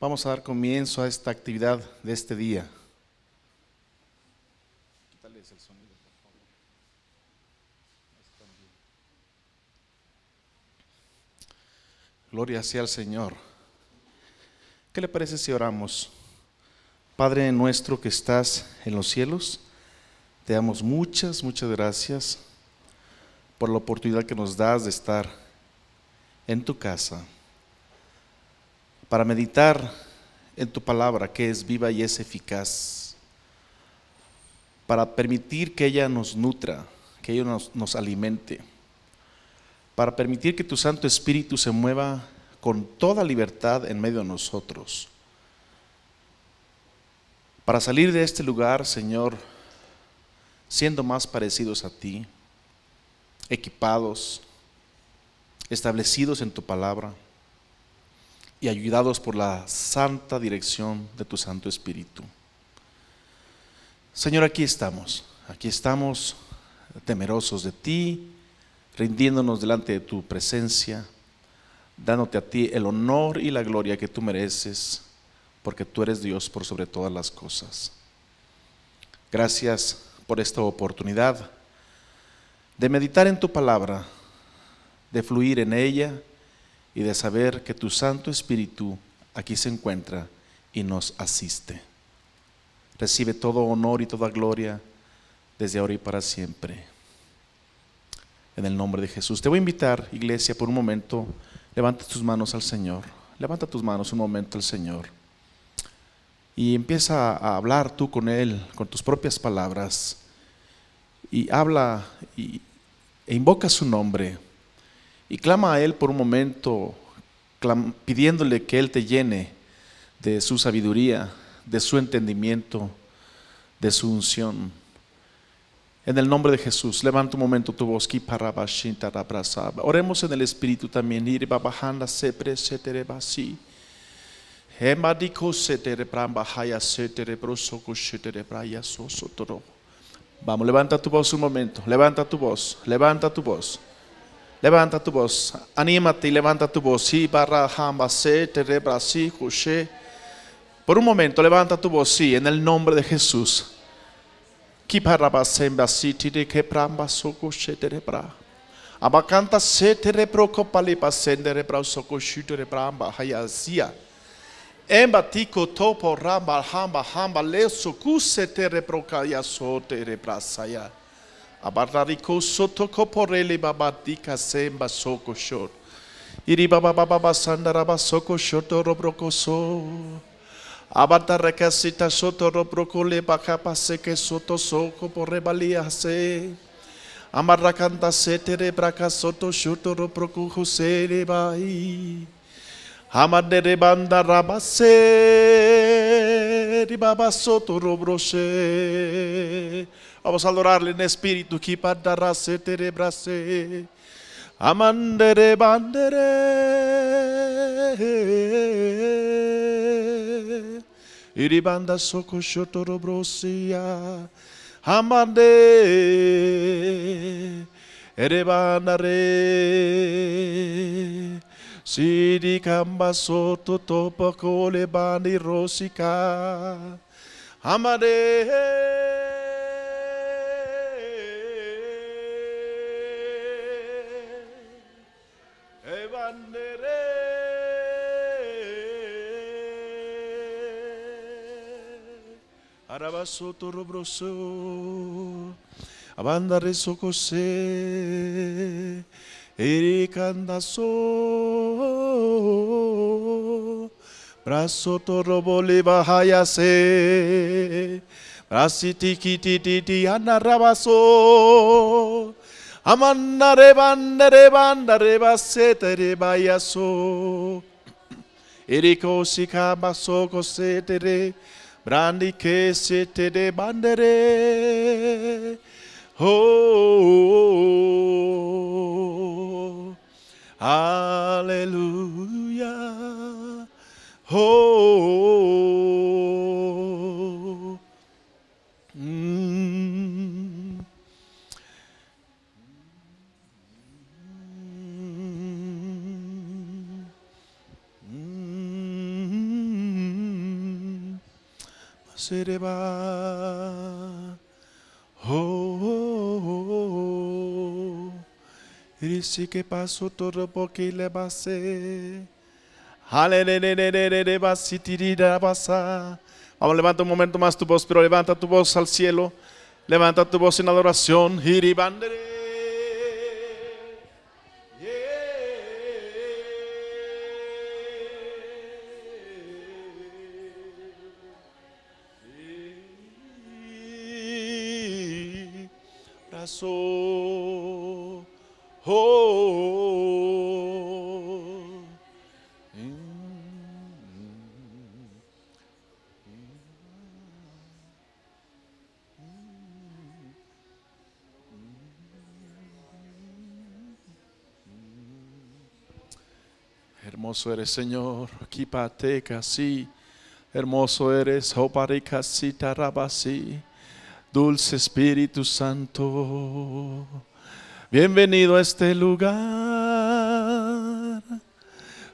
Vamos a dar comienzo a esta actividad de este día. Gloria sea al Señor. ¿Qué le parece si oramos? Padre nuestro que estás en los cielos, te damos muchas, muchas gracias por la oportunidad que nos das de estar en tu casa para meditar en tu palabra que es viva y es eficaz, para permitir que ella nos nutra, que ella nos, alimente, para permitir que tu Santo Espíritu se mueva con toda libertad en medio de nosotros. Para salir de este lugar, Señor, siendo más parecidos a ti, equipados, establecidos en tu palabra y ayudados por la santa dirección de tu Santo Espíritu. Señor, aquí estamos, aquí estamos temerosos de ti, rindiéndonos delante de tu presencia, dándote a ti el honor y la gloria que tú mereces, porque tú eres Dios por sobre todas las cosas. Gracias por esta oportunidad de meditar en tu palabra, de fluir en ella, y de saber que tu Santo Espíritu aquí se encuentra y nos asiste. Recibe todo honor y toda gloria desde ahora y para siempre. En el nombre de Jesús. Te voy a invitar, iglesia, por un momento, levanta tus manos al Señor. Levanta tus manos un momento al Señor. Y empieza a hablar tú con Él, con tus propias palabras. Y habla y, e invoca su nombre y clama a Él por un momento, pidiéndole que Él te llene de su sabiduría, de su entendimiento, de su unción. En el nombre de Jesús, levanta un momento tu voz. Oremos en el Espíritu también. Vamos, levanta tu voz un momento. Levanta tu voz. Levanta tu voz. Levanta tu voz, anímate y levanta tu voz. Sí, barra, jambase, terebra, sí, Por un momento, levanta tu voz, sí, en el nombre de Jesús. Kiparabasem basi, tire quebram baso, cuché, terebra. Abacanta se terebro, copale, basen, terebra, soco, terebramba, hayazia. Embatiko topo, ramba, hamba, hamba, leso, cuse, terebro, cayaso, terebra, sayar. Abarariko soto koporele babadika semba soko shor. Iri baba baba basanda raba soko shoto robroko so. Abata rekasita soto robroko le bakapa seke soto soko porrebalia se. Amarra canta setere braca soto shoto robroko jose bai. Amade rebanda rabase. Vamos a adorarle en espíritu. Amandere bandere. Iribanda soko shotoro brosia. Amande. Erebanda Sidi kamba soto topa kole bani rosika. Amade. Arabasoto robroso. Abanda resocose. Erikandaso Prasotorobo bahayase Prasitikititi anarabaso Amannare bandare bandare basetere bayaso Eriko sikabaso kosetere Brandi kesetere bandere Oh, oh, oh, oh. Hallelujah. Oh. Mm. Mm. Mm. mm. Oh. dice que pasó todo porque le basé. Vamos, levanta un momento más tu voz, pero levanta tu voz al cielo. Levanta tu voz en adoración. Hiribandere. hermoso eres, Señor. Kipateca, sí. Hermoso eres, Joparicasita Rabasi. Dulce Espíritu Santo. Bienvenido a este lugar.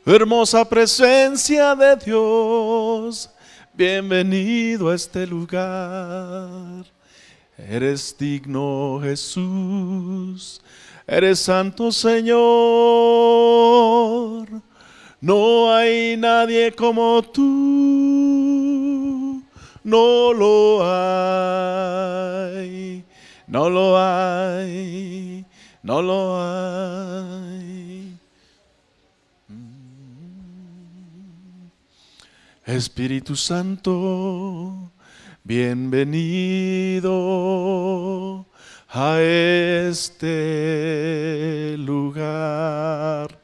Hermosa presencia de Dios. Bienvenido a este lugar. Eres digno, Jesús. Eres santo, Señor. No hay nadie como tú, no lo hay, no lo hay, no lo hay. Espíritu Santo, bienvenido a este lugar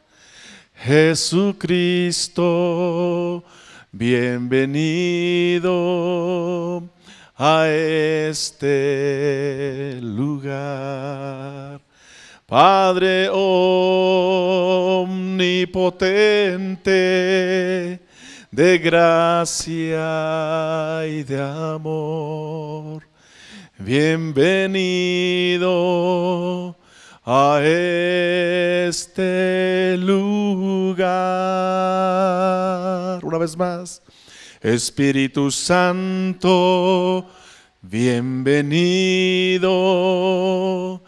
Jesucristo, bienvenido a este lugar. Padre omnipotente, de gracia y de amor, bienvenido a este lugar. Una vez más, Espíritu Santo, bienvenido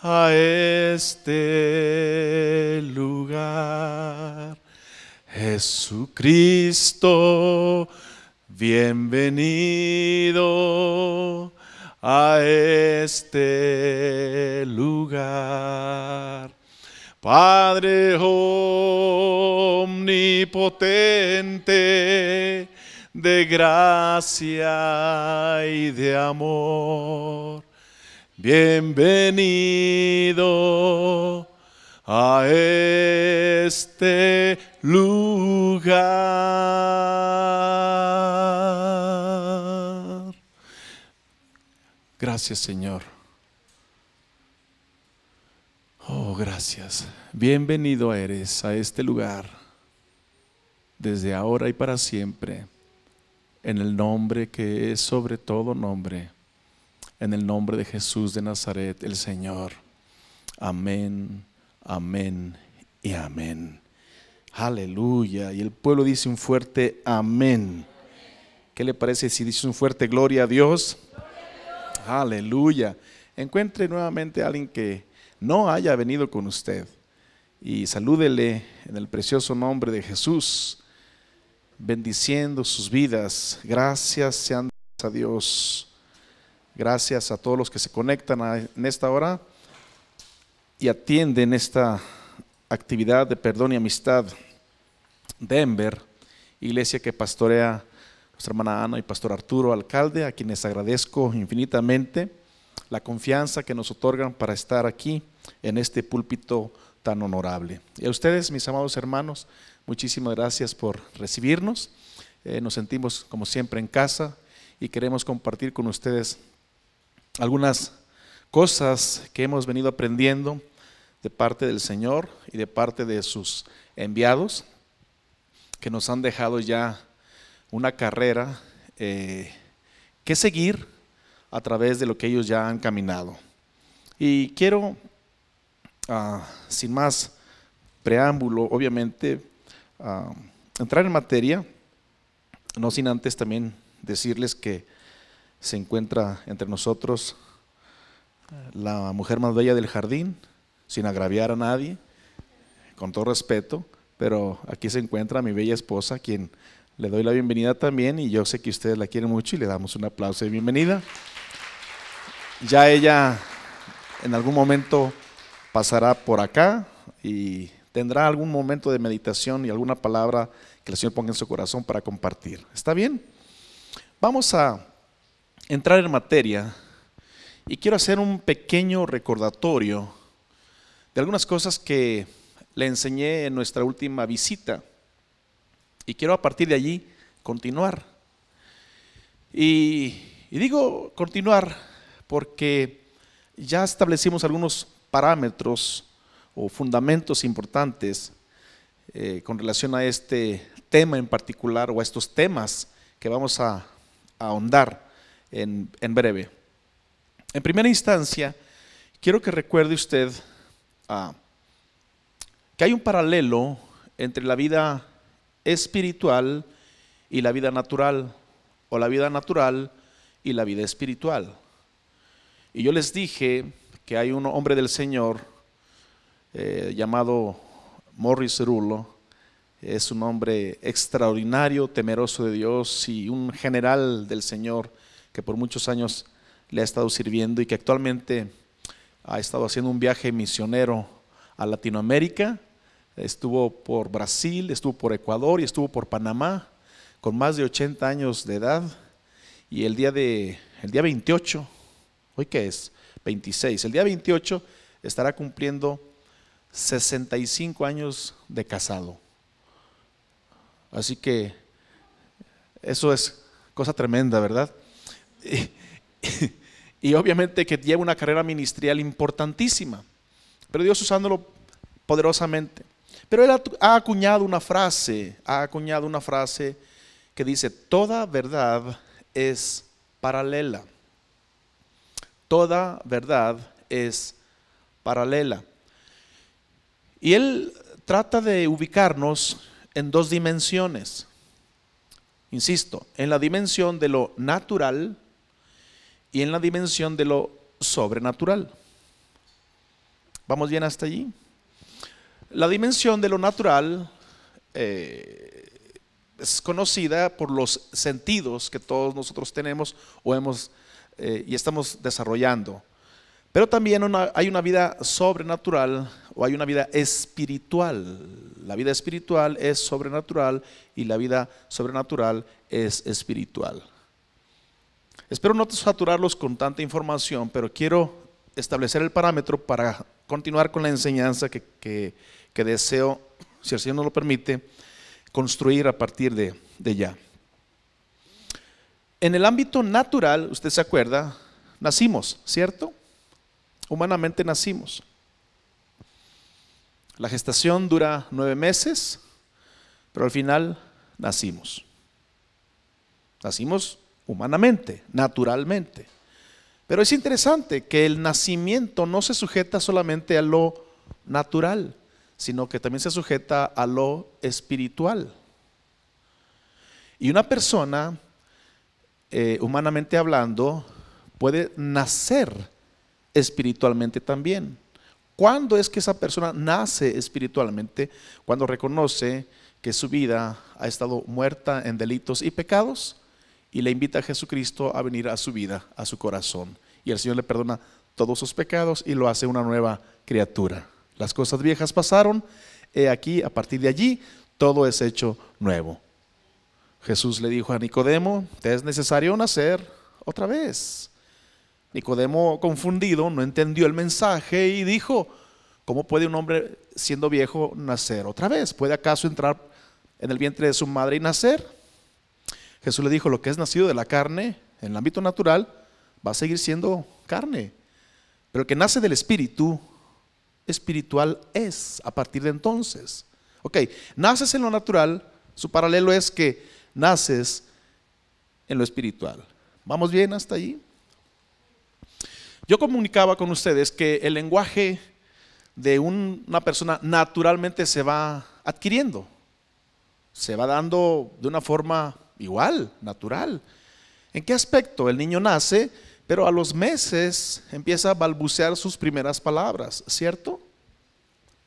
a este lugar. Jesucristo, bienvenido a este lugar. Padre omnipotente, de gracia y de amor, bienvenido a este lugar. Gracias, Señor. Oh, gracias. Bienvenido eres a este lugar, desde ahora y para siempre, en el nombre que es sobre todo nombre, en el nombre de Jesús de Nazaret, el Señor. Amén, amén y amén. Aleluya. Y el pueblo dice un fuerte amén. ¿Qué le parece si dice un fuerte gloria a Dios? Aleluya. Encuentre nuevamente a alguien que no haya venido con usted y salúdele en el precioso nombre de Jesús, bendiciendo sus vidas. Gracias sean a Dios. Gracias a todos los que se conectan en esta hora y atienden esta actividad de perdón y amistad. Denver, iglesia que pastorea nuestra hermana Ana y Pastor Arturo Alcalde, a quienes agradezco infinitamente la confianza que nos otorgan para estar aquí en este púlpito tan honorable. Y a ustedes, mis amados hermanos, muchísimas gracias por recibirnos. Eh, nos sentimos como siempre en casa y queremos compartir con ustedes algunas cosas que hemos venido aprendiendo de parte del Señor y de parte de sus enviados que nos han dejado ya una carrera eh, que seguir a través de lo que ellos ya han caminado. Y quiero, ah, sin más preámbulo, obviamente, ah, entrar en materia, no sin antes también decirles que se encuentra entre nosotros eh, la mujer más bella del jardín, sin agraviar a nadie, con todo respeto, pero aquí se encuentra mi bella esposa, quien le doy la bienvenida también y yo sé que ustedes la quieren mucho y le damos un aplauso de bienvenida. Ya ella en algún momento pasará por acá y tendrá algún momento de meditación y alguna palabra que el Señor ponga en su corazón para compartir. ¿Está bien? Vamos a entrar en materia y quiero hacer un pequeño recordatorio de algunas cosas que le enseñé en nuestra última visita. Y quiero a partir de allí continuar. Y, digo continuar porque ya establecimos algunos parámetros o fundamentos importantes eh, con relación a este tema en particular o a estos temas que vamos a, ahondar en, en, breve. En primera instancia, quiero que recuerde usted ah, que hay un paralelo entre la vida espiritual y la vida natural, o la vida natural y la vida espiritual. Y yo les dije que hay un hombre del Señor eh, llamado Morris Rulo, es un hombre extraordinario, temeroso de Dios y un general del Señor que por muchos años le ha estado sirviendo y que actualmente ha estado haciendo un viaje misionero a Latinoamérica estuvo por Brasil, estuvo por Ecuador y estuvo por Panamá, con más de 80 años de edad. Y el día, de, el día 28, hoy que es, 26, el día 28 estará cumpliendo 65 años de casado. Así que eso es cosa tremenda, ¿verdad? Y, y obviamente que lleva una carrera ministerial importantísima, pero Dios usándolo poderosamente. Pero él ha acuñado una frase, ha acuñado una frase que dice, toda verdad es paralela. Toda verdad es paralela. Y él trata de ubicarnos en dos dimensiones. Insisto, en la dimensión de lo natural y en la dimensión de lo sobrenatural. ¿Vamos bien hasta allí? La dimensión de lo natural eh, es conocida por los sentidos que todos nosotros tenemos o hemos eh, y estamos desarrollando. Pero también hay una vida sobrenatural o hay una vida espiritual. La vida espiritual es sobrenatural y la vida sobrenatural es espiritual. Espero no saturarlos con tanta información, pero quiero establecer el parámetro para continuar con la enseñanza que, que que deseo, si el Señor nos lo permite, construir a partir de, de ya. En el ámbito natural, usted se acuerda, nacimos, ¿cierto? Humanamente nacimos. La gestación dura nueve meses, pero al final nacimos. Nacimos humanamente, naturalmente. Pero es interesante que el nacimiento no se sujeta solamente a lo natural sino que también se sujeta a lo espiritual. Y una persona, eh, humanamente hablando, puede nacer espiritualmente también. ¿Cuándo es que esa persona nace espiritualmente? Cuando reconoce que su vida ha estado muerta en delitos y pecados y le invita a Jesucristo a venir a su vida, a su corazón. Y el Señor le perdona todos sus pecados y lo hace una nueva criatura. Las cosas viejas pasaron, he aquí, a partir de allí, todo es hecho nuevo. Jesús le dijo a Nicodemo, te es necesario nacer otra vez. Nicodemo, confundido, no entendió el mensaje y dijo, ¿cómo puede un hombre siendo viejo nacer otra vez? ¿Puede acaso entrar en el vientre de su madre y nacer? Jesús le dijo, lo que es nacido de la carne, en el ámbito natural, va a seguir siendo carne. Pero el que nace del Espíritu espiritual es a partir de entonces. Ok, naces en lo natural, su paralelo es que naces en lo espiritual. ¿Vamos bien hasta allí? Yo comunicaba con ustedes que el lenguaje de una persona naturalmente se va adquiriendo, se va dando de una forma igual, natural. ¿En qué aspecto? El niño nace pero a los meses empieza a balbucear sus primeras palabras, ¿cierto?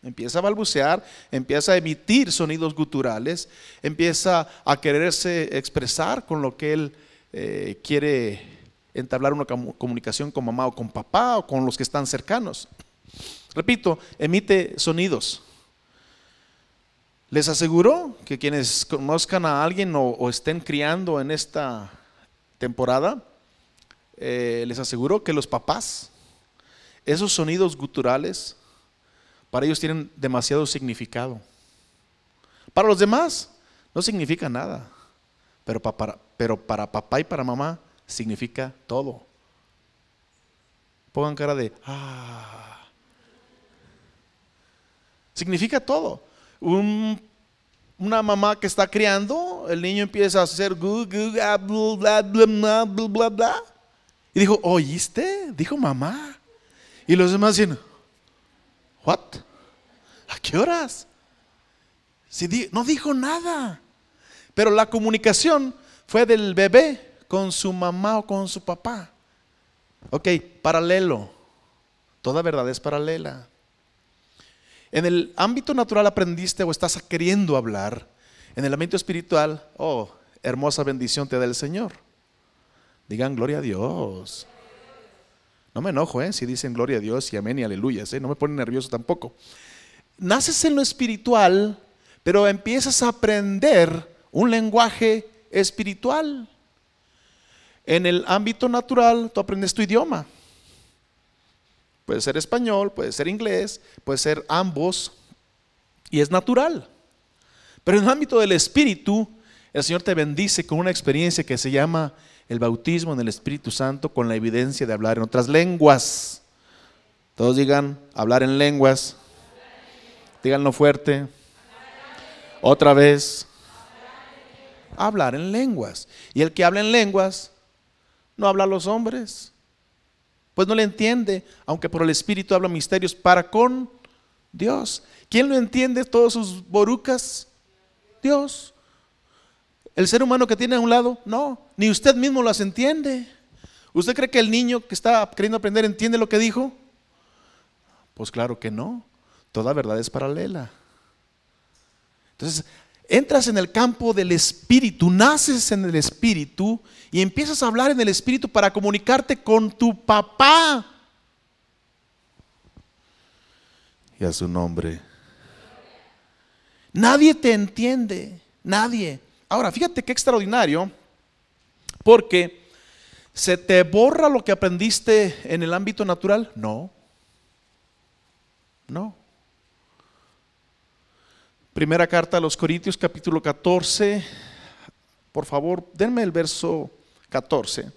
Empieza a balbucear, empieza a emitir sonidos guturales, empieza a quererse expresar con lo que él eh, quiere entablar una comunicación con mamá o con papá o con los que están cercanos. Repito, emite sonidos. Les aseguro que quienes conozcan a alguien o estén criando en esta temporada, eh, les aseguro que los papás, esos sonidos guturales, para ellos tienen demasiado significado. Para los demás no significa nada, pero para, pero para papá y para mamá significa todo. Pongan cara de, ah, significa todo. una mamá que está criando, el niño empieza a hacer bla y dijo, ¿oíste? Dijo mamá. Y los demás dicen, ¿what? ¿A qué horas? no dijo nada. Pero la comunicación fue del bebé con su mamá o con su papá. Ok, paralelo. Toda verdad es paralela. En el ámbito natural aprendiste o estás queriendo hablar. En el ámbito espiritual, oh, hermosa bendición te da el Señor. Digan gloria a Dios. No me enojo, ¿eh? Si dicen gloria a Dios y amén y aleluya ¿eh? No me pone nervioso tampoco. Naces en lo espiritual, pero empiezas a aprender un lenguaje espiritual. En el ámbito natural, tú aprendes tu idioma. Puede ser español, puede ser inglés, puede ser ambos, y es natural. Pero en el ámbito del espíritu, el Señor te bendice con una experiencia que se llama el bautismo en el Espíritu Santo con la evidencia de hablar en otras lenguas. Todos digan, hablar en lenguas. Díganlo fuerte. Otra vez. Hablar en lenguas. Y el que habla en lenguas, no habla a los hombres. Pues no le entiende, aunque por el Espíritu habla misterios para con Dios. ¿Quién lo entiende? Todos sus borucas. Dios. El ser humano que tiene a un lado, no, ni usted mismo las entiende. ¿Usted cree que el niño que está queriendo aprender entiende lo que dijo? Pues claro que no. Toda verdad es paralela. Entonces, entras en el campo del espíritu, naces en el espíritu y empiezas a hablar en el espíritu para comunicarte con tu papá. Y a su nombre. Nadie te entiende, nadie. Ahora, fíjate qué extraordinario, porque ¿se te borra lo que aprendiste en el ámbito natural? No, no. Primera carta a los Corintios, capítulo 14. Por favor, denme el verso 14.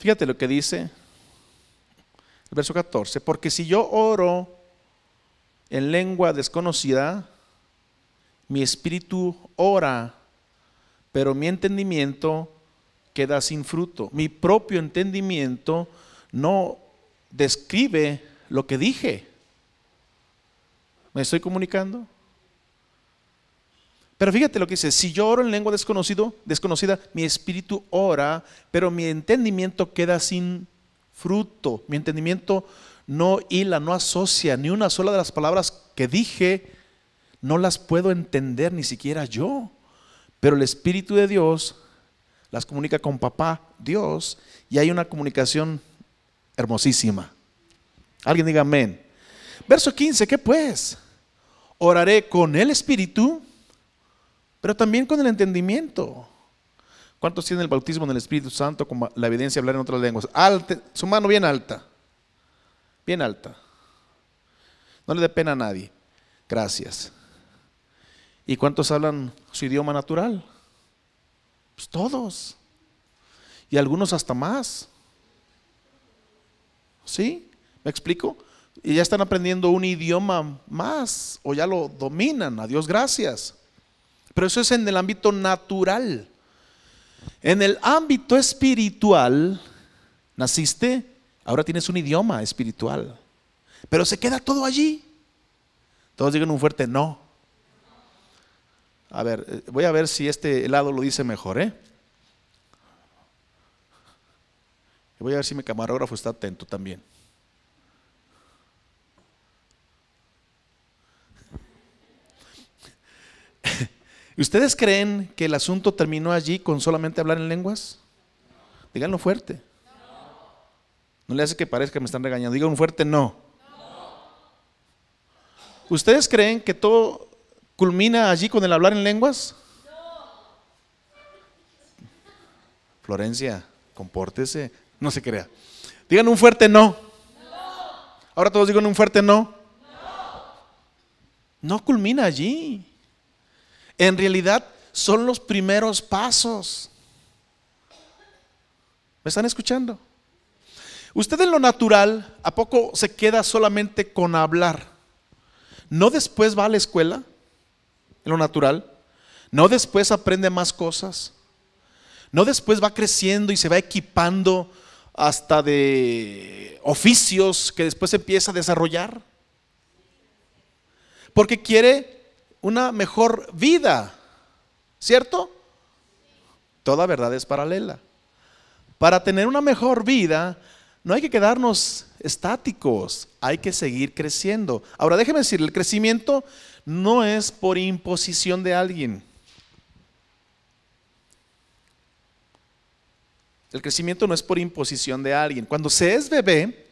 Fíjate lo que dice el verso 14. Porque si yo oro en lengua desconocida, mi espíritu ora, pero mi entendimiento queda sin fruto. Mi propio entendimiento no describe lo que dije. ¿Me estoy comunicando? Pero fíjate lo que dice, si yo oro en lengua desconocida, mi espíritu ora, pero mi entendimiento queda sin fruto. Mi entendimiento no hila, no asocia ni una sola de las palabras que dije, no las puedo entender ni siquiera yo. Pero el Espíritu de Dios las comunica con papá, Dios, y hay una comunicación hermosísima. Alguien diga amén. Verso 15, ¿qué pues? Oraré con el Espíritu, pero también con el entendimiento. ¿Cuántos tienen el bautismo en el Espíritu Santo? Como la evidencia de hablar en otras lenguas. su mano bien alta bien alta. No le dé pena a nadie. Gracias. ¿Y cuántos hablan su idioma natural? Pues todos. Y algunos hasta más. ¿Sí? ¿Me explico? Y ya están aprendiendo un idioma más o ya lo dominan, a Dios gracias. Pero eso es en el ámbito natural. En el ámbito espiritual, naciste Ahora tienes un idioma espiritual. Pero se queda todo allí. Todos digan un fuerte no. A ver, eh, voy a ver si este lado lo dice mejor, ¿eh? Voy a ver si mi camarógrafo está atento también. ¿Ustedes creen que el asunto terminó allí con solamente hablar en lenguas? Díganlo fuerte. No le hace que parezca que me están regañando. Diga un fuerte no. ¿Ustedes creen que todo culmina allí con el hablar en lenguas? Florencia, compórtese, no se crea. Digan un fuerte no. Ahora todos digan un fuerte no. No culmina allí. En realidad son los primeros pasos. ¿Me están escuchando? Usted en lo natural, ¿a poco se queda solamente con hablar? ¿No después va a la escuela? En lo natural. ¿No después aprende más cosas? ¿No después va creciendo y se va equipando hasta de oficios que después empieza a desarrollar? Porque quiere una mejor vida, ¿cierto? Toda verdad es paralela. Para tener una mejor vida, no hay que quedarnos estáticos, hay que seguir creciendo. Ahora déjeme decir: el crecimiento no es por imposición de alguien. El crecimiento no es por imposición de alguien. Cuando se es bebé,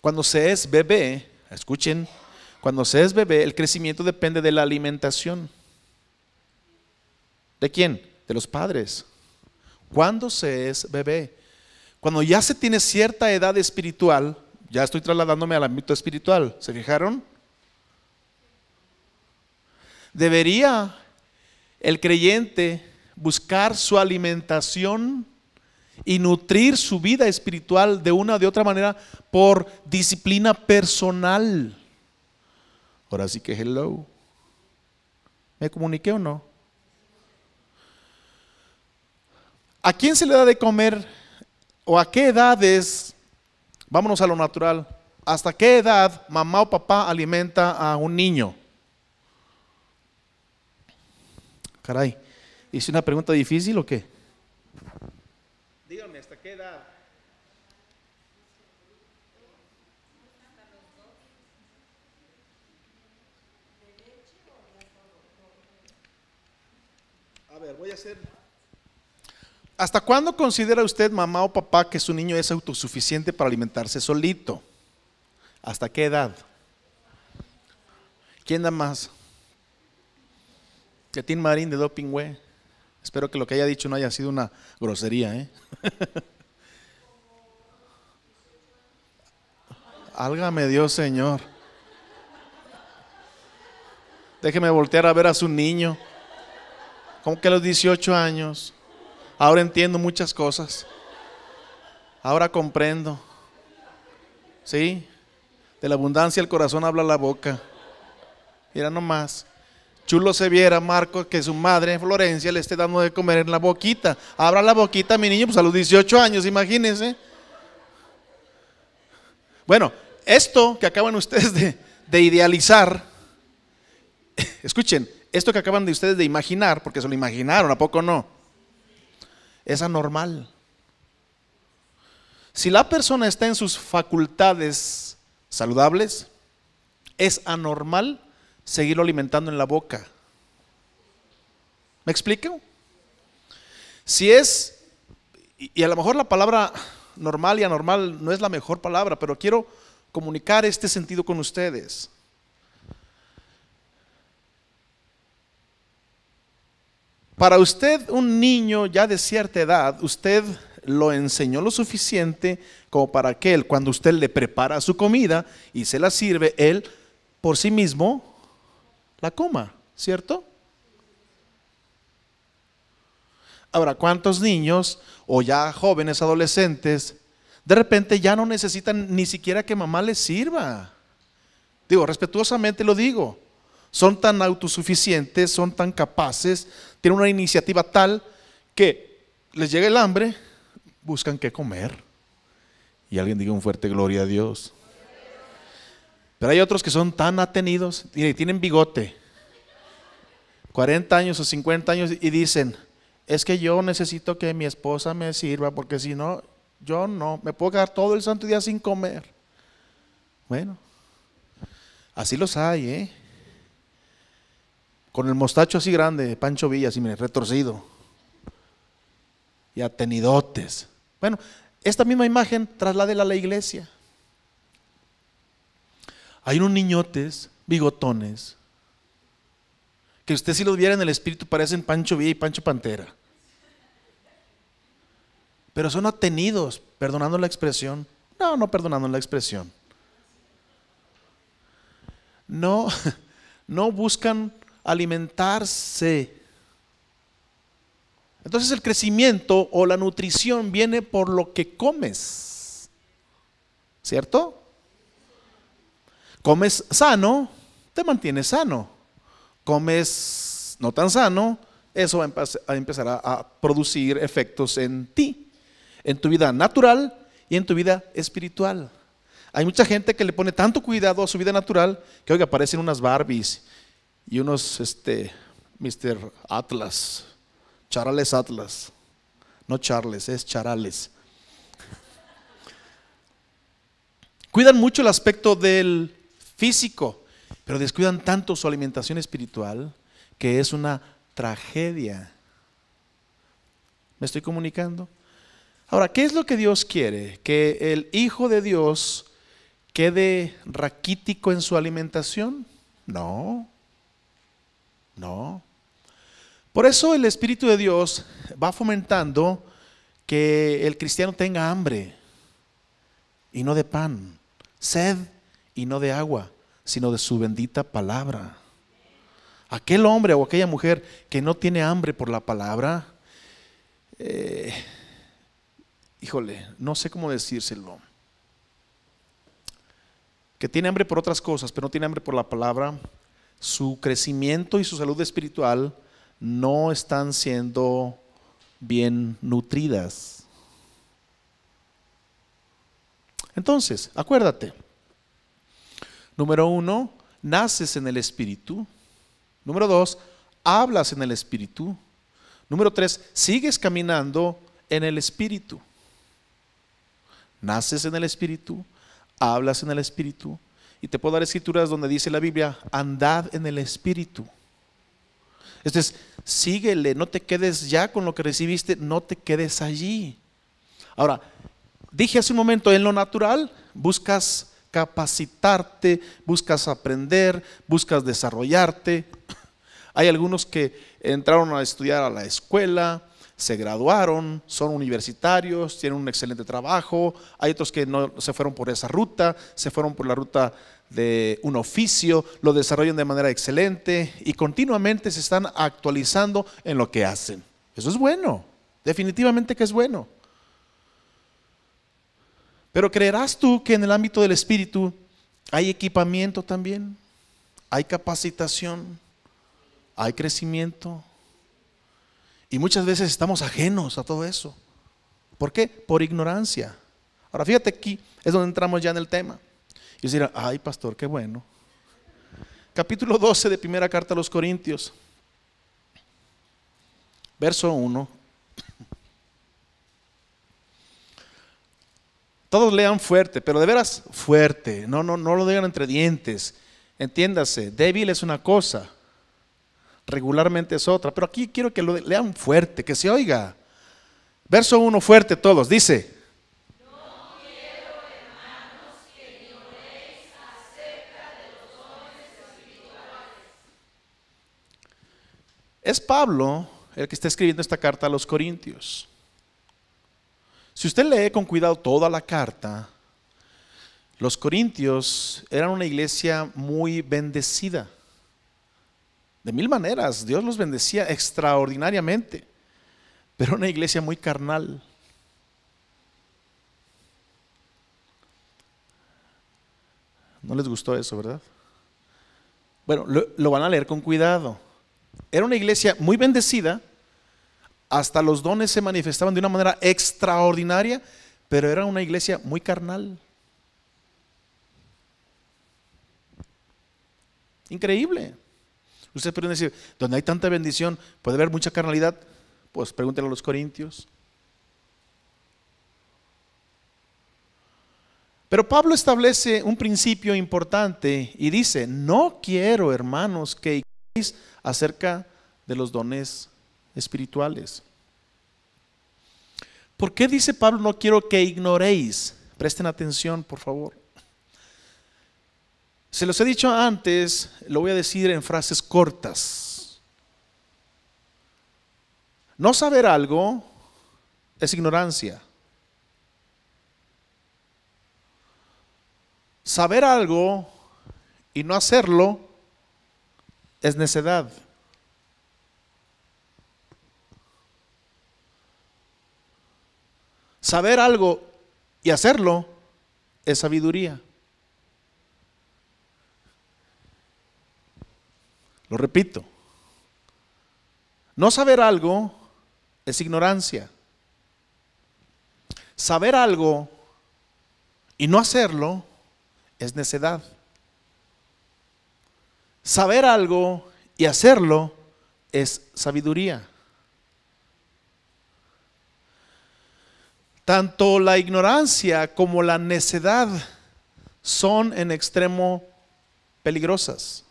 cuando se es bebé, escuchen, cuando se es bebé, el crecimiento depende de la alimentación. ¿De quién? De los padres. Cuando se es bebé. Cuando ya se tiene cierta edad espiritual, ya estoy trasladándome al ámbito espiritual, ¿se fijaron? Debería el creyente buscar su alimentación y nutrir su vida espiritual de una o de otra manera por disciplina personal. Ahora sí que hello. ¿Me comuniqué o no? ¿A quién se le da de comer o a qué edades, vámonos a lo natural, hasta qué edad mamá o papá alimenta a un niño? Caray, ¿hice una pregunta difícil o qué? Díganme, ¿hasta qué edad? A ver, voy a hacer ¿Hasta cuándo considera usted, mamá o papá, que su niño es autosuficiente para alimentarse solito? ¿Hasta qué edad? ¿Quién da más? Que Marín de Doping, Espero que lo que haya dicho no haya sido una grosería, ¿eh? Álgame Dios, Señor. Déjeme voltear a ver a su niño. Como que a los 18 años. Ahora entiendo muchas cosas. Ahora comprendo. ¿Sí? De la abundancia el corazón habla la boca. Mira nomás. Chulo se viera, Marco, que su madre en Florencia le esté dando de comer en la boquita. Abra la boquita, mi niño, pues a los 18 años, imagínense. Bueno, esto que acaban ustedes de, de idealizar, escuchen, esto que acaban de ustedes de imaginar, porque se lo imaginaron, ¿a poco no? es anormal. Si la persona está en sus facultades saludables, es anormal seguirlo alimentando en la boca. ¿Me explico? Si es, y a lo mejor la palabra normal y anormal no es la mejor palabra, pero quiero comunicar este sentido con ustedes. Para usted, un niño ya de cierta edad, usted lo enseñó lo suficiente como para que él, cuando usted le prepara su comida y se la sirve, él por sí mismo la coma, ¿cierto? Ahora, ¿cuántos niños o ya jóvenes, adolescentes, de repente ya no necesitan ni siquiera que mamá les sirva? Digo, respetuosamente lo digo son tan autosuficientes, son tan capaces, tienen una iniciativa tal que les llega el hambre, buscan qué comer. Y alguien diga un fuerte gloria a Dios. Pero hay otros que son tan atenidos y tienen bigote, 40 años o 50 años, y dicen, es que yo necesito que mi esposa me sirva, porque si no, yo no, me puedo quedar todo el santo día sin comer. Bueno, así los hay, ¿eh? con el mostacho así grande, Pancho Villa, así, mire, retorcido. Y atenidotes. Bueno, esta misma imagen trasládela a la iglesia. Hay unos niñotes, bigotones, que usted si los viera en el espíritu parecen Pancho Villa y Pancho Pantera. Pero son atenidos, perdonando la expresión. No, no perdonando la expresión. No, no buscan alimentarse. Entonces el crecimiento o la nutrición viene por lo que comes. ¿Cierto? Comes sano, te mantienes sano. Comes no tan sano, eso va a empezar a producir efectos en ti, en tu vida natural y en tu vida espiritual. Hay mucha gente que le pone tanto cuidado a su vida natural que, hoy aparecen unas Barbies y unos este, Mr. Atlas, Charales Atlas, no Charles, es Charales. Cuidan mucho el aspecto del físico, pero descuidan tanto su alimentación espiritual que es una tragedia. ¿Me estoy comunicando? Ahora, ¿qué es lo que Dios quiere? Que el Hijo de Dios quede raquítico en su alimentación? No. No. Por eso el Espíritu de Dios va fomentando que el cristiano tenga hambre y no de pan, sed y no de agua, sino de su bendita palabra. Aquel hombre o aquella mujer que no tiene hambre por la palabra, eh, híjole, no sé cómo decírselo, que tiene hambre por otras cosas, pero no tiene hambre por la palabra, su crecimiento y su salud espiritual no están siendo bien nutridas. Entonces, acuérdate. Número uno, naces en el Espíritu. Número dos, hablas en el Espíritu. Número tres, sigues caminando en el Espíritu. Naces en el Espíritu, hablas en el Espíritu, y te puedo dar escrituras donde dice la Biblia, andad en el Espíritu. Esto es, síguele, no te quedes ya con lo que recibiste, no te quedes allí. Ahora, dije hace un momento, en lo natural buscas capacitarte, buscas aprender, buscas desarrollarte. Hay algunos que entraron a estudiar a la escuela, se graduaron, son universitarios, tienen un excelente trabajo. Hay otros que no se fueron por esa ruta, se fueron por la ruta de un oficio, lo desarrollan de manera excelente y continuamente se están actualizando en lo que hacen. Eso es bueno, definitivamente que es bueno. Pero creerás tú que en el ámbito del espíritu hay equipamiento también, hay capacitación, hay crecimiento. Y muchas veces estamos ajenos a todo eso. ¿Por qué? Por ignorancia. Ahora fíjate aquí, es donde entramos ya en el tema ellos dirán, ay pastor, qué bueno. Capítulo 12 de primera carta a los Corintios, verso 1. Todos lean fuerte, pero de veras fuerte, no, no, no lo digan entre dientes. Entiéndase, débil es una cosa, regularmente es otra, pero aquí quiero que lo lean fuerte, que se oiga. Verso 1 fuerte todos, dice, Es Pablo el que está escribiendo esta carta a los Corintios. Si usted lee con cuidado toda la carta, los Corintios eran una iglesia muy bendecida. De mil maneras, Dios los bendecía extraordinariamente, pero una iglesia muy carnal. No les gustó eso, ¿verdad? Bueno, lo, lo van a leer con cuidado. Era una iglesia muy bendecida, hasta los dones se manifestaban de una manera extraordinaria, pero era una iglesia muy carnal. Increíble. Ustedes pueden decir, donde hay tanta bendición, puede haber mucha carnalidad. Pues pregúntenle a los corintios. Pero Pablo establece un principio importante y dice, no quiero, hermanos, que acerca de los dones espirituales. ¿Por qué dice Pablo, no quiero que ignoréis? Presten atención, por favor. Se los he dicho antes, lo voy a decir en frases cortas. No saber algo es ignorancia. Saber algo y no hacerlo es necedad. Saber algo y hacerlo es sabiduría. Lo repito, no saber algo es ignorancia. Saber algo y no hacerlo es necedad. Saber algo y hacerlo es sabiduría. Tanto la ignorancia como la necedad son en extremo peligrosas.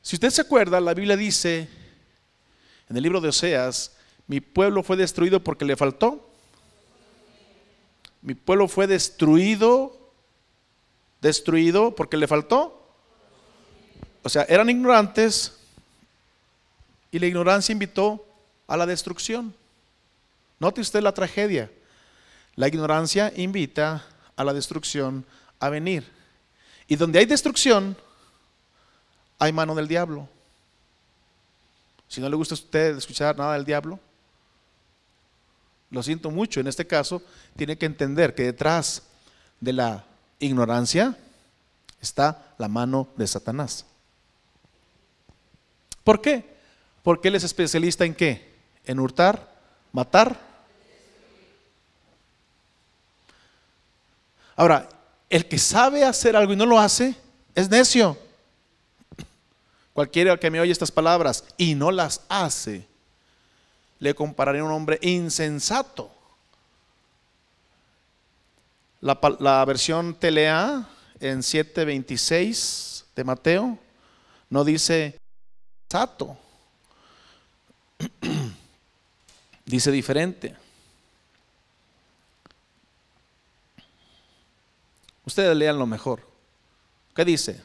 Si usted se acuerda, la Biblia dice en el libro de Oseas, mi pueblo fue destruido porque le faltó. Mi pueblo fue destruido destruido porque le faltó. O sea, eran ignorantes y la ignorancia invitó a la destrucción. Note usted la tragedia. La ignorancia invita a la destrucción a venir. Y donde hay destrucción, hay mano del diablo. Si no le gusta a usted escuchar nada del diablo, lo siento mucho, en este caso tiene que entender que detrás de la ignorancia está la mano de Satanás. ¿Por qué? Porque él es especialista en qué? En hurtar, matar. Ahora, el que sabe hacer algo y no lo hace es necio. Cualquiera que me oye estas palabras y no las hace, le compararé a un hombre insensato la, versión TLA en 7.26 de Mateo no dice sato, dice diferente. Ustedes lean lo mejor. ¿Qué dice?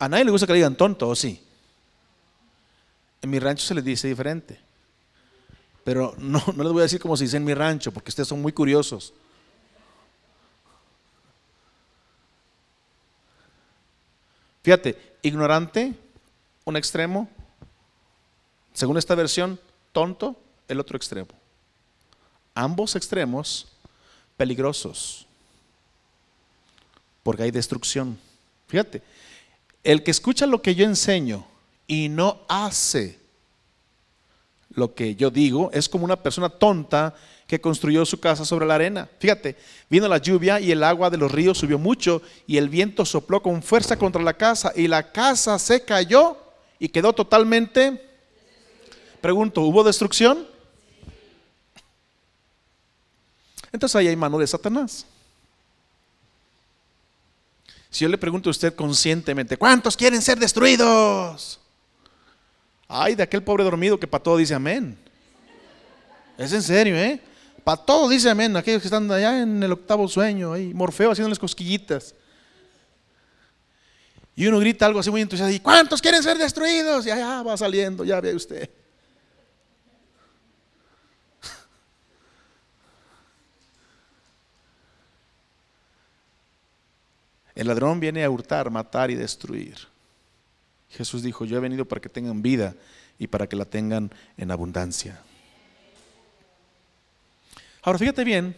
A nadie le gusta que le digan tonto, ¿o sí? En mi rancho se les dice diferente. Pero no, no les voy a decir como se dice en mi rancho, porque ustedes son muy curiosos. Fíjate, ignorante, un extremo. Según esta versión, tonto, el otro extremo. Ambos extremos peligrosos, porque hay destrucción. Fíjate, el que escucha lo que yo enseño y no hace lo que yo digo es como una persona tonta que construyó su casa sobre la arena. Fíjate, vino la lluvia y el agua de los ríos subió mucho y el viento sopló con fuerza contra la casa y la casa se cayó y quedó totalmente... Pregunto, ¿hubo destrucción? Entonces ahí hay mano de Satanás. Si yo le pregunto a usted conscientemente, ¿cuántos quieren ser destruidos? Ay, de aquel pobre dormido que para todo dice amén. Es en serio, ¿eh? Para todo dice amén. Aquellos que están allá en el octavo sueño, ahí, Morfeo haciéndoles cosquillitas. Y uno grita algo así muy entusiasta, ¿y cuántos quieren ser destruidos? Y allá va saliendo, ya ve usted. El ladrón viene a hurtar, matar y destruir. Jesús dijo, yo he venido para que tengan vida y para que la tengan en abundancia. Ahora fíjate bien,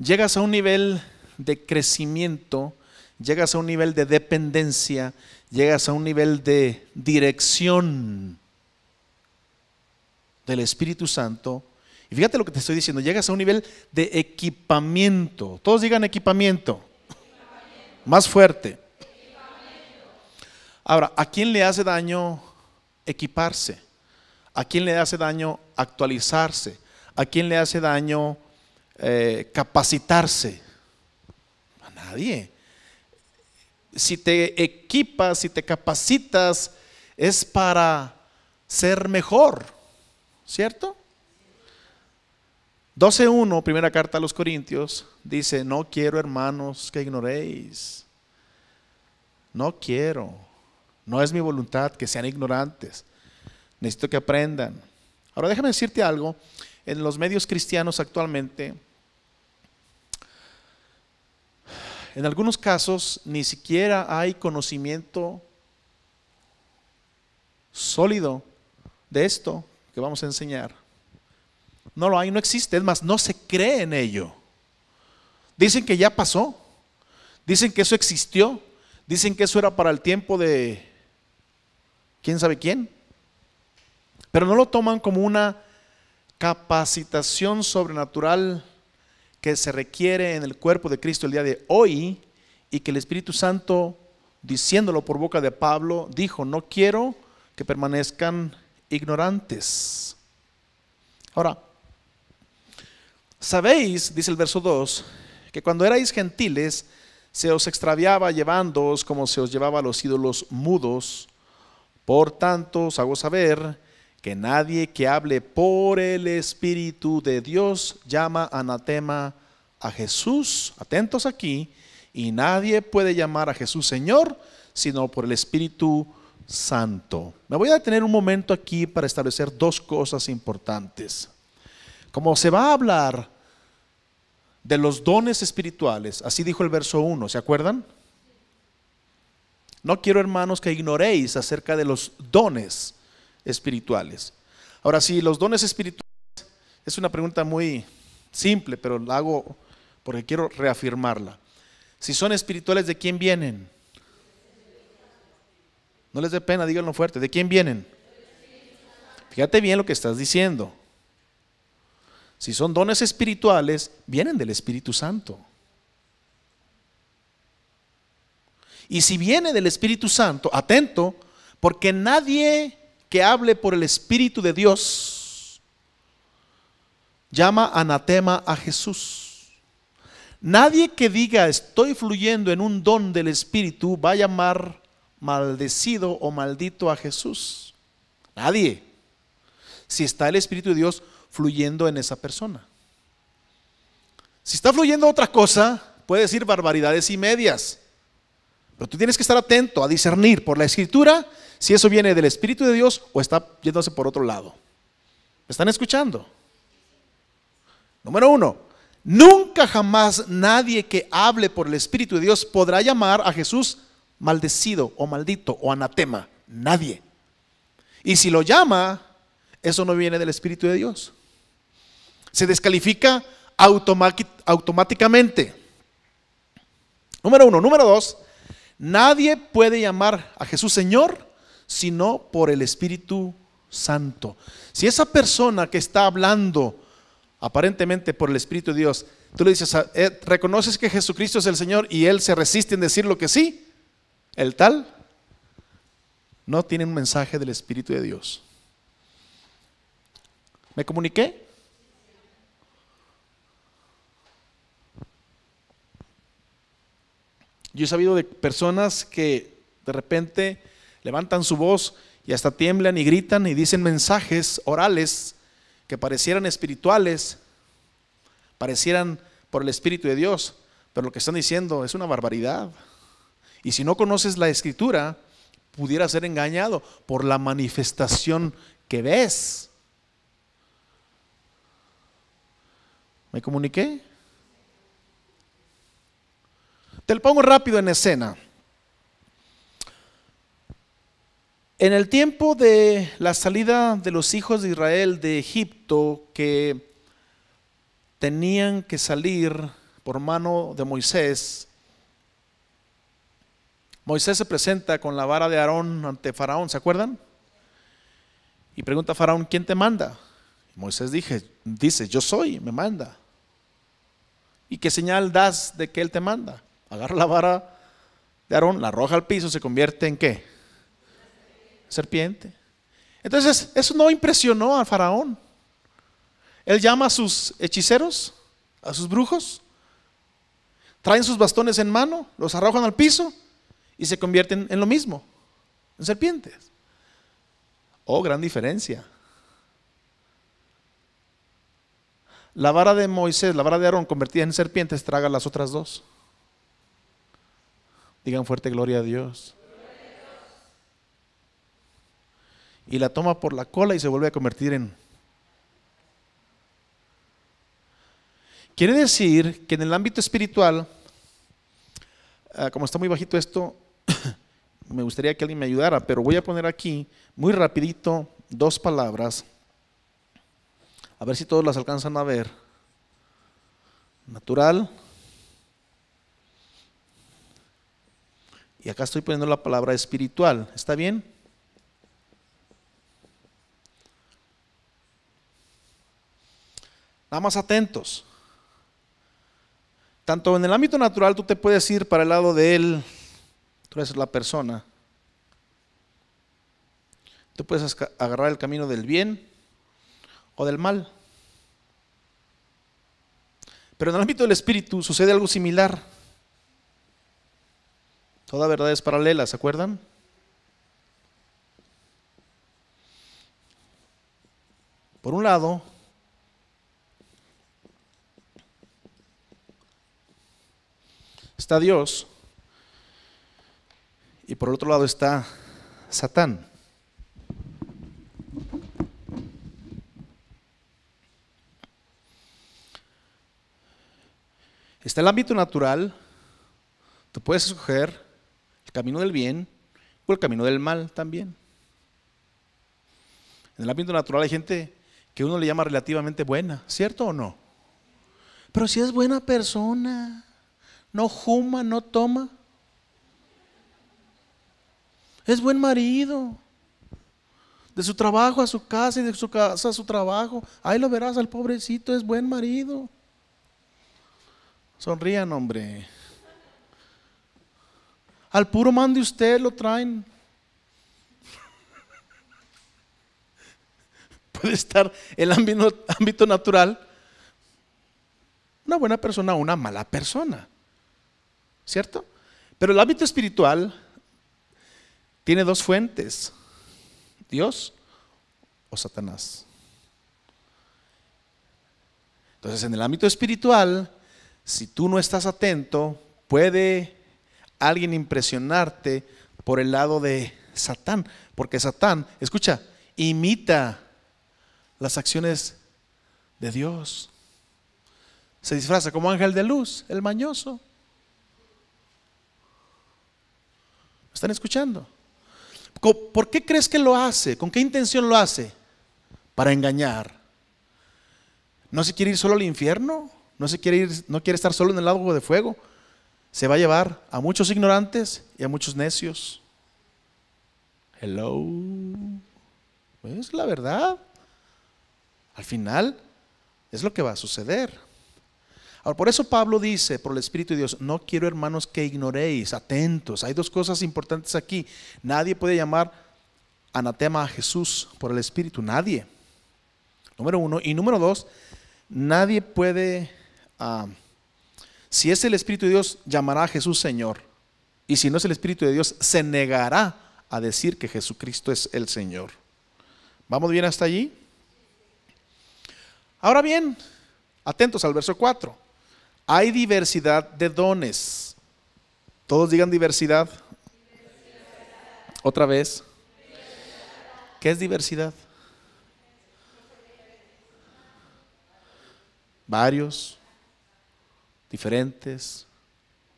llegas a un nivel de crecimiento, llegas a un nivel de dependencia, llegas a un nivel de dirección del Espíritu Santo. Y fíjate lo que te estoy diciendo, llegas a un nivel de equipamiento. Todos digan equipamiento. Más fuerte. Ahora, ¿a quién le hace daño equiparse? ¿A quién le hace daño actualizarse? ¿A quién le hace daño eh, capacitarse? A nadie. Si te equipas, si te capacitas, es para ser mejor, ¿cierto? 12.1, primera carta a los Corintios, dice, no quiero hermanos que ignoréis. No quiero. No es mi voluntad que sean ignorantes. Necesito que aprendan. Ahora déjame decirte algo. En los medios cristianos actualmente, en algunos casos ni siquiera hay conocimiento sólido de esto que vamos a enseñar. No lo hay, no existe. Es más, no se cree en ello. Dicen que ya pasó. Dicen que eso existió. Dicen que eso era para el tiempo de quién sabe quién. Pero no lo toman como una capacitación sobrenatural que se requiere en el cuerpo de Cristo el día de hoy y que el Espíritu Santo, diciéndolo por boca de Pablo, dijo, no quiero que permanezcan ignorantes. Ahora, Sabéis, dice el verso 2, que cuando erais gentiles, se os extraviaba llevándoos como se os llevaba a los ídolos mudos. Por tanto, os hago saber que nadie que hable por el Espíritu de Dios llama anatema a Jesús. Atentos aquí. Y nadie puede llamar a Jesús Señor, sino por el Espíritu Santo. Me voy a detener un momento aquí para establecer dos cosas importantes. Como se va a hablar de los dones espirituales. Así dijo el verso 1, ¿se acuerdan? No quiero, hermanos, que ignoréis acerca de los dones espirituales. Ahora, si los dones espirituales es una pregunta muy simple, pero la hago porque quiero reafirmarla. Si son espirituales, ¿de quién vienen? No les dé pena, díganlo fuerte. ¿De quién vienen? Fíjate bien lo que estás diciendo. Si son dones espirituales, vienen del Espíritu Santo. Y si viene del Espíritu Santo, atento, porque nadie que hable por el Espíritu de Dios llama anatema a Jesús. Nadie que diga estoy fluyendo en un don del Espíritu va a llamar maldecido o maldito a Jesús. Nadie. Si está el Espíritu de Dios, fluyendo en esa persona. Si está fluyendo otra cosa, puede decir barbaridades y medias. Pero tú tienes que estar atento a discernir por la escritura si eso viene del Espíritu de Dios o está yéndose por otro lado. ¿Me están escuchando? Número uno, nunca jamás nadie que hable por el Espíritu de Dios podrá llamar a Jesús maldecido o maldito o anatema. Nadie. Y si lo llama, eso no viene del Espíritu de Dios se descalifica automáticamente. Número uno. Número dos, nadie puede llamar a Jesús Señor sino por el Espíritu Santo. Si esa persona que está hablando aparentemente por el Espíritu de Dios, tú le dices, ah, eh, reconoces que Jesucristo es el Señor y él se resiste en decir lo que sí, el tal no tiene un mensaje del Espíritu de Dios. ¿Me comuniqué? Yo he sabido de personas que de repente levantan su voz y hasta tiemblan y gritan y dicen mensajes orales que parecieran espirituales, parecieran por el Espíritu de Dios, pero lo que están diciendo es una barbaridad. Y si no conoces la escritura, pudieras ser engañado por la manifestación que ves. ¿Me comuniqué? Te lo pongo rápido en escena. En el tiempo de la salida de los hijos de Israel de Egipto, que tenían que salir por mano de Moisés, Moisés se presenta con la vara de Aarón ante Faraón, ¿se acuerdan? Y pregunta a Faraón, ¿quién te manda? Moisés dice, yo soy, me manda. ¿Y qué señal das de que Él te manda? agarra la vara de Aarón, la arroja al piso, se convierte en qué? Serpiente. Entonces, eso no impresionó al faraón. Él llama a sus hechiceros, a sus brujos, traen sus bastones en mano, los arrojan al piso y se convierten en lo mismo, en serpientes. Oh, gran diferencia. La vara de Moisés, la vara de Aarón convertida en serpientes, traga las otras dos. Digan fuerte gloria a Dios. Y la toma por la cola y se vuelve a convertir en... Quiere decir que en el ámbito espiritual, ah, como está muy bajito esto, me gustaría que alguien me ayudara, pero voy a poner aquí muy rapidito dos palabras, a ver si todos las alcanzan a ver. Natural, Y acá estoy poniendo la palabra espiritual. ¿Está bien? Nada más atentos. Tanto en el ámbito natural tú te puedes ir para el lado de él, tú eres la persona. Tú puedes agarrar el camino del bien o del mal. Pero en el ámbito del espíritu sucede algo similar. Toda verdad es paralela, ¿se acuerdan? Por un lado, está Dios y por el otro lado está Satán. Está el ámbito natural, tú puedes escoger camino del bien o el camino del mal también. En el ámbito natural hay gente que uno le llama relativamente buena, ¿cierto o no? Pero si es buena persona, no juma, no toma. Es buen marido. De su trabajo a su casa y de su casa a su trabajo. Ahí lo verás al pobrecito, es buen marido. Sonrían, hombre. Al puro man de usted lo traen. Puede estar el ámbito, ámbito natural una buena persona o una mala persona. ¿Cierto? Pero el ámbito espiritual tiene dos fuentes, Dios o Satanás. Entonces, en el ámbito espiritual, si tú no estás atento, puede alguien impresionarte por el lado de Satán, porque Satán, escucha, imita las acciones de Dios. Se disfraza como ángel de luz, el mañoso. están escuchando? ¿Por qué crees que lo hace? ¿Con qué intención lo hace? Para engañar. ¿No se quiere ir solo al infierno? ¿No se quiere ir, no quiere estar solo en el lago de fuego? se va a llevar a muchos ignorantes y a muchos necios. Hello. Es pues, la verdad. Al final es lo que va a suceder. Ahora, por eso Pablo dice, por el Espíritu de Dios, no quiero hermanos que ignoréis, atentos. Hay dos cosas importantes aquí. Nadie puede llamar anatema a Jesús por el Espíritu, nadie. Número uno. Y número dos, nadie puede... Ah, si es el Espíritu de Dios, llamará a Jesús Señor. Y si no es el Espíritu de Dios, se negará a decir que Jesucristo es el Señor. ¿Vamos bien hasta allí? Ahora bien, atentos al verso 4. Hay diversidad de dones. Todos digan diversidad. Otra vez. ¿Qué es diversidad? Varios diferentes.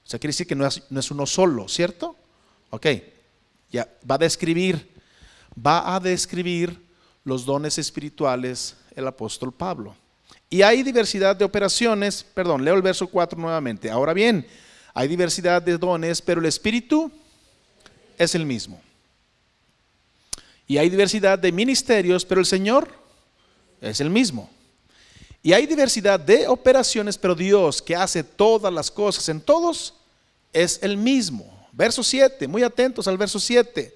O sea, quiere decir que no es, no es uno solo, ¿cierto? Ok, ya va a describir, va a describir los dones espirituales el apóstol Pablo. Y hay diversidad de operaciones, perdón, leo el verso 4 nuevamente. Ahora bien, hay diversidad de dones, pero el espíritu es el mismo. Y hay diversidad de ministerios, pero el Señor es el mismo. Y hay diversidad de operaciones, pero Dios que hace todas las cosas en todos es el mismo. Verso 7, muy atentos al verso 7.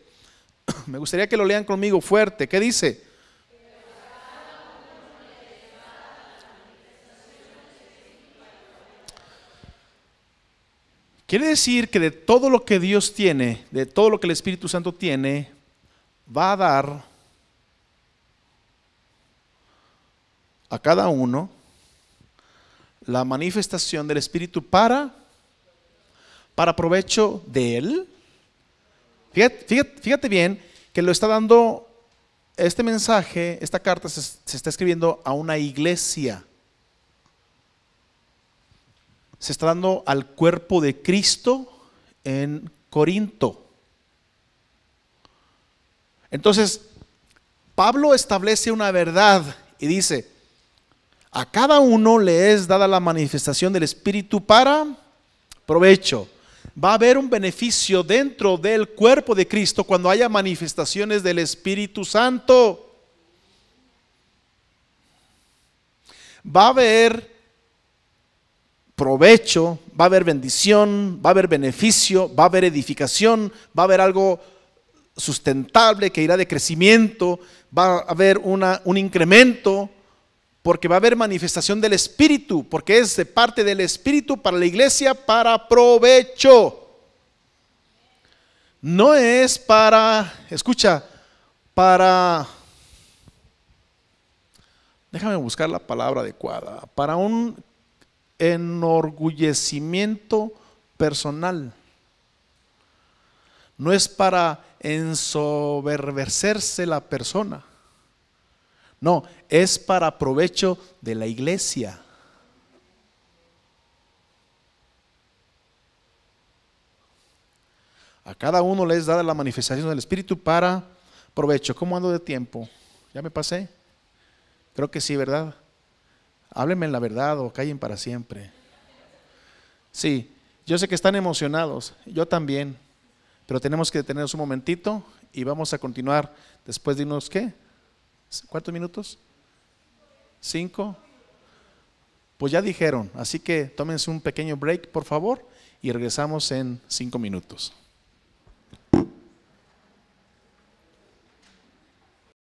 Me gustaría que lo lean conmigo fuerte. ¿Qué dice? Quiere decir que de todo lo que Dios tiene, de todo lo que el Espíritu Santo tiene, va a dar a cada uno la manifestación del Espíritu para, para provecho de él. Fíjate, bien que lo está dando este mensaje, esta carta se está escribiendo a una iglesia. Se está dando al cuerpo de Cristo en Corinto. Entonces, Pablo establece una verdad y dice, a cada uno le es dada la manifestación del Espíritu para provecho. Va a haber un beneficio dentro del cuerpo de Cristo cuando haya manifestaciones del Espíritu Santo. Va a haber provecho, va a haber bendición, va a haber beneficio, va a haber edificación, va a haber algo sustentable que irá de crecimiento, va a haber un incremento porque va a haber manifestación del Espíritu, porque es de parte del Espíritu para la iglesia para provecho. No es para, escucha, para, déjame buscar la palabra adecuada, para un enorgullecimiento personal. No es para ensoberbecerse la persona no, es para provecho de la iglesia. A cada uno les dada la manifestación del Espíritu para provecho. ¿Cómo ando de tiempo? ¿Ya me pasé? Creo que sí, ¿verdad? Háblenme la verdad o callen para siempre. Sí, yo sé que están emocionados, yo también, pero tenemos que detenernos un momentito y vamos a continuar después de unos, ¿qué? ¿Cuántos minutos? ¿Cinco? Pues ya dijeron, así que tómense un pequeño break, por favor, y regresamos en cinco minutos.